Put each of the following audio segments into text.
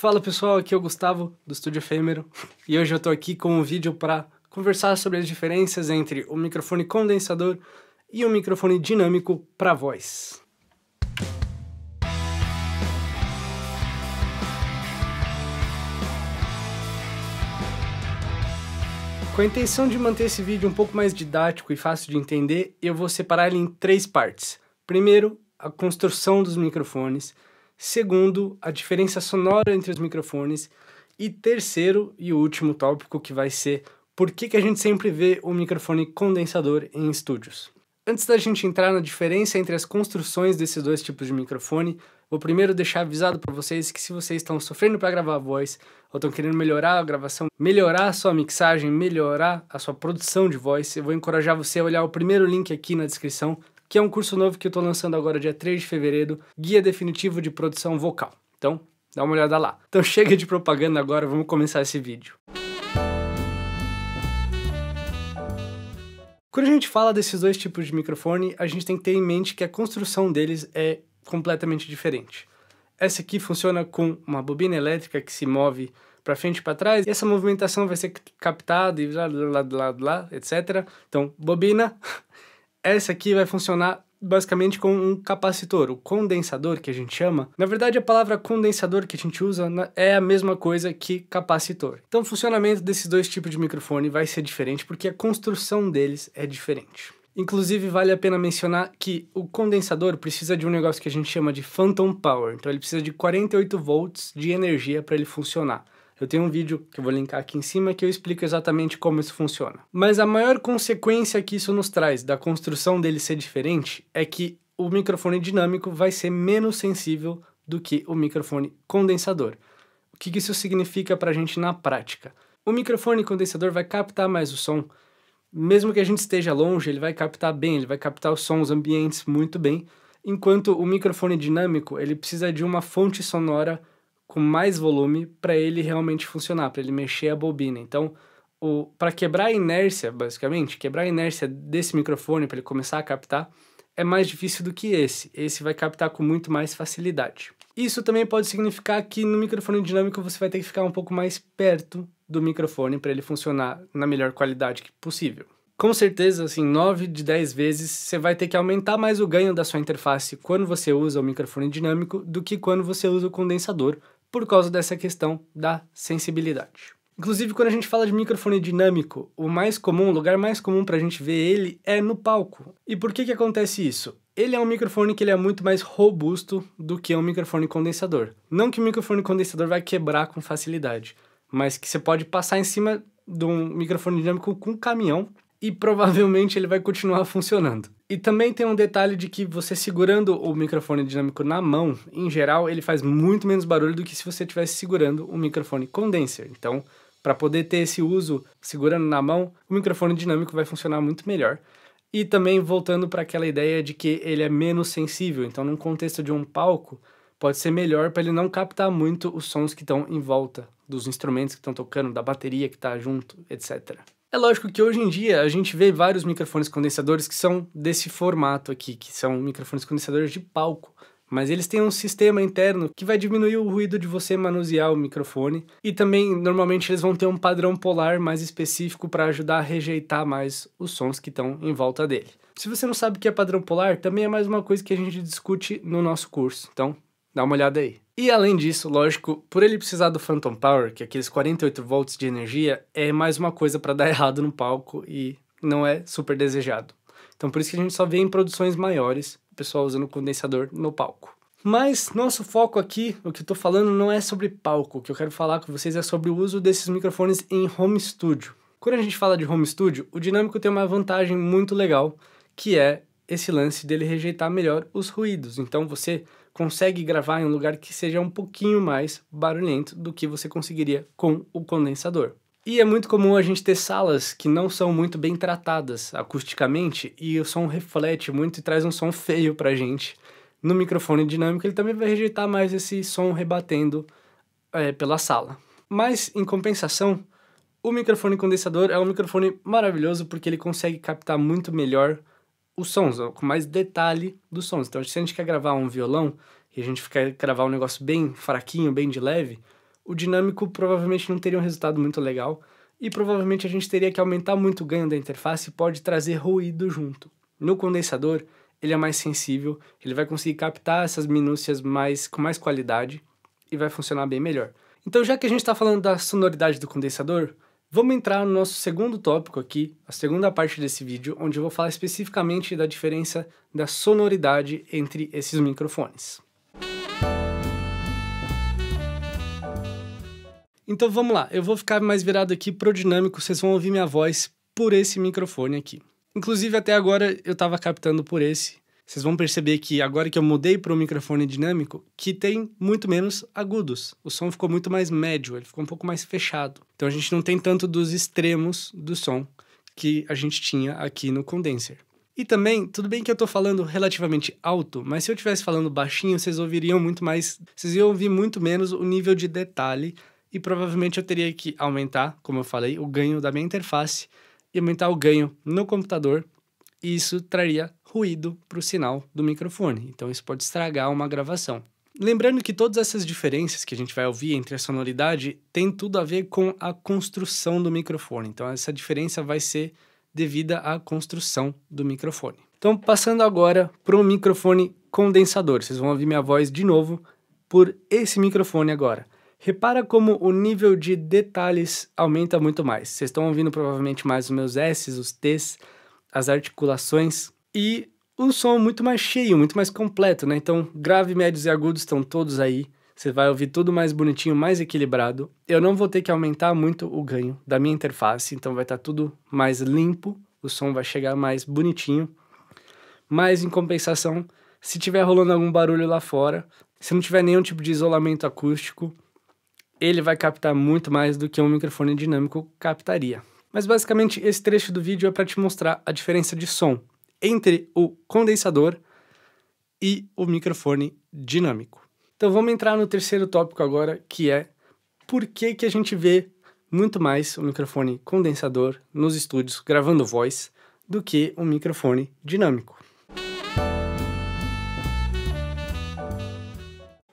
Fala pessoal, aqui é o Gustavo do Estúdio Efêmero e hoje eu tô aqui com um vídeo para conversar sobre as diferenças entre o microfone condensador e o microfone dinâmico para voz. Com a intenção de manter esse vídeo um pouco mais didático e fácil de entender, eu vou separar ele em três partes. Primeiro, a construção dos microfones. Segundo, a diferença sonora entre os microfones. E terceiro e último tópico que vai ser por que, que a gente sempre vê o microfone condensador em estúdios. Antes da gente entrar na diferença entre as construções desses dois tipos de microfone, vou primeiro deixar avisado para vocês que se vocês estão sofrendo para gravar a voz ou estão querendo melhorar a gravação, melhorar a sua mixagem, melhorar a sua produção de voz, eu vou encorajar você a olhar o primeiro link aqui na descrição que é um curso novo que eu estou lançando agora, dia 3 de fevereiro, Guia Definitivo de Produção Vocal. Então, dá uma olhada lá. Então chega de propaganda agora, vamos começar esse vídeo. Quando a gente fala desses dois tipos de microfone, a gente tem que ter em mente que a construção deles é completamente diferente. Essa aqui funciona com uma bobina elétrica que se move para frente e para trás, e essa movimentação vai ser captada e blá blá blá blá, etc. Então, bobina Essa aqui vai funcionar basicamente com um capacitor, o condensador que a gente chama. Na verdade, a palavra condensador que a gente usa é a mesma coisa que capacitor. Então, o funcionamento desses dois tipos de microfone vai ser diferente porque a construção deles é diferente. Inclusive, vale a pena mencionar que o condensador precisa de um negócio que a gente chama de phantom power. Então, ele precisa de 48 volts de energia para ele funcionar. Eu tenho um vídeo que eu vou linkar aqui em cima que eu explico exatamente como isso funciona. Mas a maior consequência que isso nos traz da construção dele ser diferente é que o microfone dinâmico vai ser menos sensível do que o microfone condensador. O que isso significa para a gente na prática? O microfone condensador vai captar mais o som, mesmo que a gente esteja longe, ele vai captar bem, ele vai captar os sons ambientes muito bem, enquanto o microfone dinâmico ele precisa de uma fonte sonora com mais volume para ele realmente funcionar, para ele mexer a bobina. Então, para quebrar a inércia, basicamente, quebrar a inércia desse microfone para ele começar a captar, é mais difícil do que esse. Esse vai captar com muito mais facilidade. Isso também pode significar que no microfone dinâmico você vai ter que ficar um pouco mais perto do microfone para ele funcionar na melhor qualidade possível. Com certeza, assim, 9 de 10 vezes você vai ter que aumentar mais o ganho da sua interface quando você usa o microfone dinâmico do que quando você usa o condensador por causa dessa questão da sensibilidade. Inclusive, quando a gente fala de microfone dinâmico, o mais comum, o lugar mais comum para a gente ver ele é no palco. E por que, que acontece isso? Ele é um microfone que ele é muito mais robusto do que um microfone condensador. Não que o microfone condensador vai quebrar com facilidade, mas que você pode passar em cima de um microfone dinâmico com um caminhão e provavelmente ele vai continuar funcionando. E também tem um detalhe de que você segurando o microfone dinâmico na mão, em geral, ele faz muito menos barulho do que se você estivesse segurando um microfone condenser. Então, para poder ter esse uso segurando na mão, o microfone dinâmico vai funcionar muito melhor. E também voltando para aquela ideia de que ele é menos sensível, então num contexto de um palco, pode ser melhor para ele não captar muito os sons que estão em volta, dos instrumentos que estão tocando, da bateria que está junto, etc. É lógico que hoje em dia a gente vê vários microfones condensadores que são desse formato aqui, que são microfones condensadores de palco, mas eles têm um sistema interno que vai diminuir o ruído de você manusear o microfone e também normalmente eles vão ter um padrão polar mais específico para ajudar a rejeitar mais os sons que estão em volta dele. Se você não sabe o que é padrão polar, também é mais uma coisa que a gente discute no nosso curso, então dá uma olhada aí. E além disso, lógico, por ele precisar do Phantom Power, que é aqueles 48 volts de energia, é mais uma coisa para dar errado no palco e não é super desejado. Então por isso que a gente só vê em produções maiores o pessoal usando condensador no palco. Mas nosso foco aqui, o que eu tô falando não é sobre palco, o que eu quero falar com vocês é sobre o uso desses microfones em home studio. Quando a gente fala de home studio, o dinâmico tem uma vantagem muito legal, que é esse lance dele rejeitar melhor os ruídos. Então você consegue gravar em um lugar que seja um pouquinho mais barulhento do que você conseguiria com o condensador. E é muito comum a gente ter salas que não são muito bem tratadas acusticamente e o som reflete muito e traz um som feio pra gente. No microfone dinâmico ele também vai rejeitar mais esse som rebatendo é, pela sala. Mas, em compensação, o microfone condensador é um microfone maravilhoso porque ele consegue captar muito melhor os sons, com mais detalhe dos sons. Então, se a gente quer gravar um violão e a gente quer gravar um negócio bem fraquinho, bem de leve, o dinâmico provavelmente não teria um resultado muito legal e provavelmente a gente teria que aumentar muito o ganho da interface e pode trazer ruído junto. No condensador, ele é mais sensível, ele vai conseguir captar essas minúcias mais, com mais qualidade e vai funcionar bem melhor. Então, já que a gente está falando da sonoridade do condensador, Vamos entrar no nosso segundo tópico aqui, a segunda parte desse vídeo, onde eu vou falar especificamente da diferença da sonoridade entre esses microfones. Então vamos lá, eu vou ficar mais virado aqui pro dinâmico, vocês vão ouvir minha voz por esse microfone aqui. Inclusive até agora eu estava captando por esse, vocês vão perceber que agora que eu mudei para o microfone dinâmico, que tem muito menos agudos. O som ficou muito mais médio, ele ficou um pouco mais fechado. Então a gente não tem tanto dos extremos do som que a gente tinha aqui no condenser. E também, tudo bem que eu estou falando relativamente alto, mas se eu estivesse falando baixinho, vocês ouviriam muito mais, vocês iam ouvir muito menos o nível de detalhe e provavelmente eu teria que aumentar, como eu falei, o ganho da minha interface e aumentar o ganho no computador, e isso traria ruído para o sinal do microfone. Então isso pode estragar uma gravação. Lembrando que todas essas diferenças que a gente vai ouvir entre a sonoridade tem tudo a ver com a construção do microfone. Então essa diferença vai ser devida à construção do microfone. Então passando agora para o microfone condensador. Vocês vão ouvir minha voz de novo por esse microfone agora. Repara como o nível de detalhes aumenta muito mais. Vocês estão ouvindo provavelmente mais os meus S's, os T's, as articulações e um som muito mais cheio, muito mais completo, né? Então, grave, médios e agudos estão todos aí. Você vai ouvir tudo mais bonitinho, mais equilibrado. Eu não vou ter que aumentar muito o ganho da minha interface, então vai estar tá tudo mais limpo, o som vai chegar mais bonitinho. Mas em compensação, se tiver rolando algum barulho lá fora, se não tiver nenhum tipo de isolamento acústico, ele vai captar muito mais do que um microfone dinâmico captaria. Mas basicamente esse trecho do vídeo é para te mostrar a diferença de som entre o condensador e o microfone dinâmico. Então vamos entrar no terceiro tópico agora, que é por que, que a gente vê muito mais o microfone condensador nos estúdios gravando voz do que um microfone dinâmico.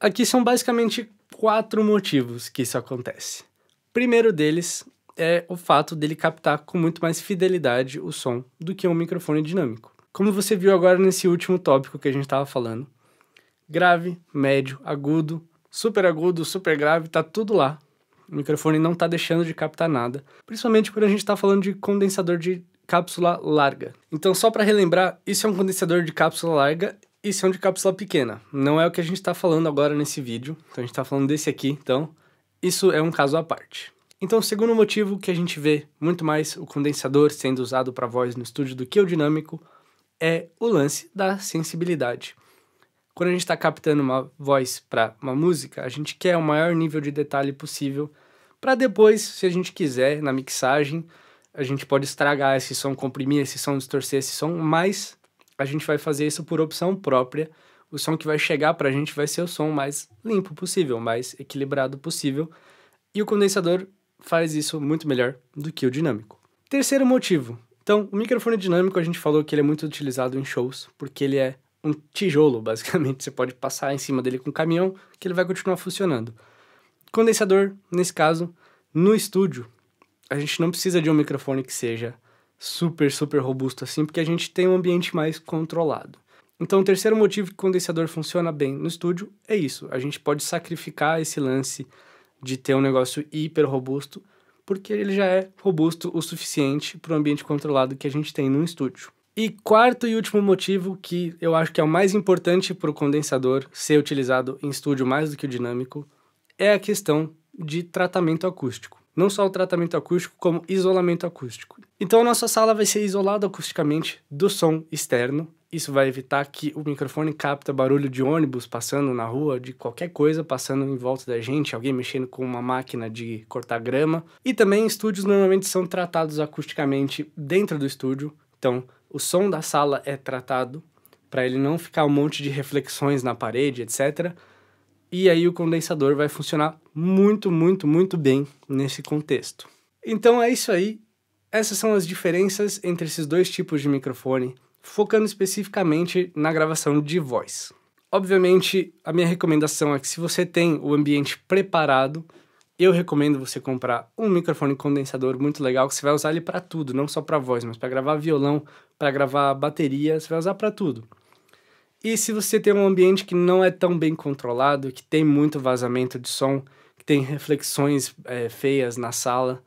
Aqui são basicamente quatro motivos que isso acontece. primeiro deles é o fato dele captar com muito mais fidelidade o som do que um microfone dinâmico. Como você viu agora nesse último tópico que a gente estava falando, grave, médio, agudo, super agudo, super grave, tá tudo lá. O microfone não está deixando de captar nada, principalmente quando a gente está falando de condensador de cápsula larga. Então, só para relembrar, isso é um condensador de cápsula larga, isso é um de cápsula pequena. Não é o que a gente está falando agora nesse vídeo, então a gente está falando desse aqui, então isso é um caso à parte. Então, o segundo motivo que a gente vê muito mais o condensador sendo usado para voz no estúdio do que o dinâmico é o lance da sensibilidade. Quando a gente está captando uma voz para uma música, a gente quer o maior nível de detalhe possível para depois, se a gente quiser, na mixagem, a gente pode estragar esse som, comprimir esse som, distorcer esse som, mas a gente vai fazer isso por opção própria. O som que vai chegar para a gente vai ser o som mais limpo possível, mais equilibrado possível. E o condensador faz isso muito melhor do que o dinâmico. Terceiro motivo, então, o microfone dinâmico a gente falou que ele é muito utilizado em shows, porque ele é um tijolo, basicamente. Você pode passar em cima dele com um caminhão, que ele vai continuar funcionando. Condensador, nesse caso, no estúdio, a gente não precisa de um microfone que seja super, super robusto assim, porque a gente tem um ambiente mais controlado. Então, o terceiro motivo que o condensador funciona bem no estúdio é isso. A gente pode sacrificar esse lance de ter um negócio hiper robusto porque ele já é robusto o suficiente para o ambiente controlado que a gente tem no estúdio. E quarto e último motivo, que eu acho que é o mais importante para o condensador ser utilizado em estúdio mais do que o dinâmico, é a questão de tratamento acústico. Não só o tratamento acústico, como isolamento acústico. Então a nossa sala vai ser isolada acusticamente do som externo, isso vai evitar que o microfone capta barulho de ônibus passando na rua, de qualquer coisa passando em volta da gente, alguém mexendo com uma máquina de cortar grama. E também estúdios normalmente são tratados acusticamente dentro do estúdio, então o som da sala é tratado para ele não ficar um monte de reflexões na parede, etc. E aí o condensador vai funcionar muito, muito, muito bem nesse contexto. Então é isso aí. Essas são as diferenças entre esses dois tipos de microfone focando especificamente na gravação de voz. Obviamente, a minha recomendação é que se você tem o ambiente preparado, eu recomendo você comprar um microfone condensador muito legal que você vai usar ele para tudo, não só para voz, mas para gravar violão, para gravar bateria, você vai usar para tudo. E se você tem um ambiente que não é tão bem controlado, que tem muito vazamento de som, que tem reflexões é, feias na sala,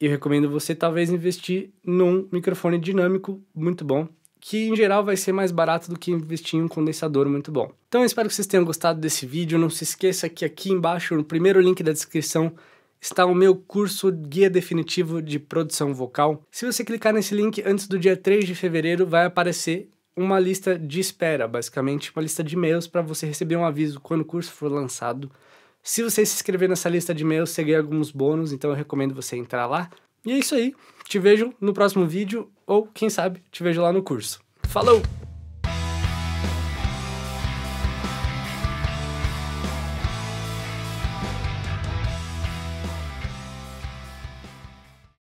eu recomendo você talvez investir num microfone dinâmico muito bom que em geral vai ser mais barato do que investir em um condensador muito bom. Então eu espero que vocês tenham gostado desse vídeo. Não se esqueça que aqui embaixo, no primeiro link da descrição, está o meu curso Guia Definitivo de Produção Vocal. Se você clicar nesse link antes do dia 3 de fevereiro, vai aparecer uma lista de espera, basicamente uma lista de e-mails para você receber um aviso quando o curso for lançado. Se você se inscrever nessa lista de e-mails, você ganha alguns bônus, então eu recomendo você entrar lá. E é isso aí. Te vejo no próximo vídeo ou, quem sabe, te vejo lá no curso. Falou!